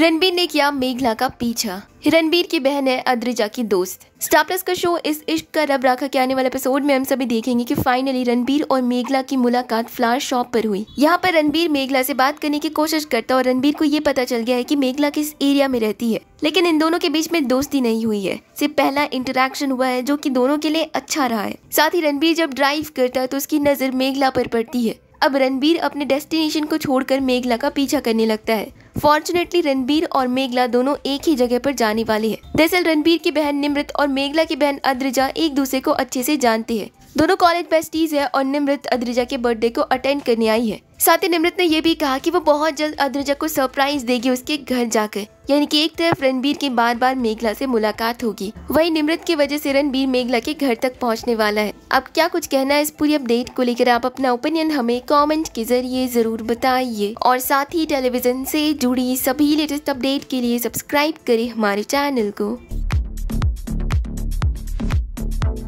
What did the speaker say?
हिरनबीर ने किया मेघला का पीछा हिरनबीर की बहन है अद्रिजा की दोस्त स्टार प्लस का शो इस इश्क का रब राखा के आने वाले एपिसोड में हम सभी देखेंगे कि फाइनली रणबीर और मेघला की मुलाकात फ्लावर शॉप पर हुई यहाँ पर रणबीर मेघला से बात करने की कोशिश करता और रणबीर को ये पता चल गया है कि मेघला किस एरिया में रहती है लेकिन इन दोनों के बीच में दोस्ती नहीं हुई है सिर्फ पहला इंटरेक्शन हुआ है जो की दोनों के लिए अच्छा रहा है साथ ही रणबीर जब ड्राइव करता है तो उसकी नजर मेघला पर पड़ती है अब रणबीर अपने डेस्टिनेशन को छोड़कर मेघला का पीछा करने लगता है फॉर्चुनेटली रणबीर और मेघला दोनों एक ही जगह पर जाने वाली है दरअसल रणबीर की बहन निमृत और मेघला की बहन अद्रिजा एक दूसरे को अच्छे से जानती है दोनों कॉलेज बेस्टीज है और निमृत अद्रिजा के बर्थडे को अटेंड करने आई है साथ ही निमृत ने यह भी कहा कि वो बहुत जल्द अद्रिजा को सरप्राइज देगी उसके घर जाकर यानी कि एक तरफ रणबीर की बार बार मेघला से मुलाकात होगी वहीं निमृत की वजह से रणबीर मेघला के घर तक पहुंचने वाला है अब क्या कुछ कहना है इस पूरी अपडेट को लेकर आप अपना ओपिनियन हमें कमेंट के जरिए जरूर बताइए और साथ ही टेलीविजन से जुड़ी सभी लेटेस्ट अपडेट के लिए सब्सक्राइब करें हमारे चैनल को